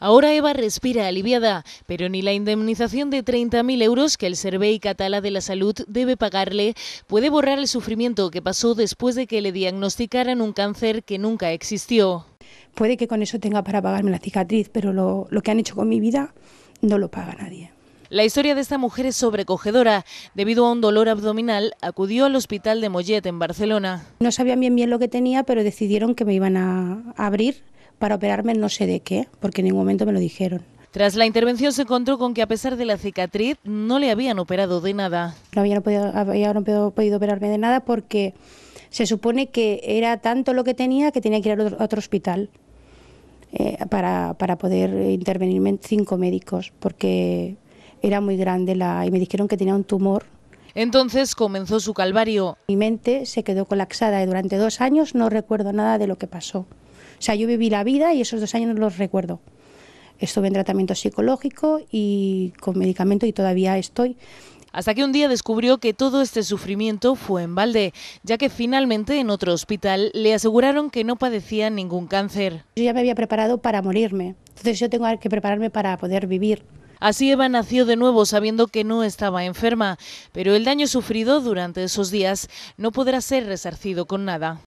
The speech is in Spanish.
Ahora Eva respira aliviada, pero ni la indemnización de 30.000 euros que el Servei Català de la Salud debe pagarle puede borrar el sufrimiento que pasó después de que le diagnosticaran un cáncer que nunca existió. Puede que con eso tenga para pagarme la cicatriz, pero lo, lo que han hecho con mi vida no lo paga nadie. La historia de esta mujer es sobrecogedora. Debido a un dolor abdominal, acudió al hospital de Mollet en Barcelona. No sabían bien bien lo que tenía, pero decidieron que me iban a abrir para operarme no sé de qué, porque en ningún momento me lo dijeron. Tras la intervención se encontró con que a pesar de la cicatriz no le habían operado de nada. No había podido, operarme de nada porque se supone que era tanto lo que tenía que tenía que ir a otro hospital. Eh, para, para, poder intervenirme cinco médicos, porque era muy grande la, y me dijeron que tenía un tumor entonces comenzó su calvario. Mi mente se quedó colapsada y durante dos años no recuerdo nada de lo que pasó. O sea, yo viví la vida y esos dos años no los recuerdo. Estuve en tratamiento psicológico y con medicamento y todavía estoy. Hasta que un día descubrió que todo este sufrimiento fue en balde, ya que finalmente en otro hospital le aseguraron que no padecía ningún cáncer. Yo ya me había preparado para morirme, entonces yo tengo que prepararme para poder vivir. Así Eva nació de nuevo sabiendo que no estaba enferma, pero el daño sufrido durante esos días no podrá ser resarcido con nada.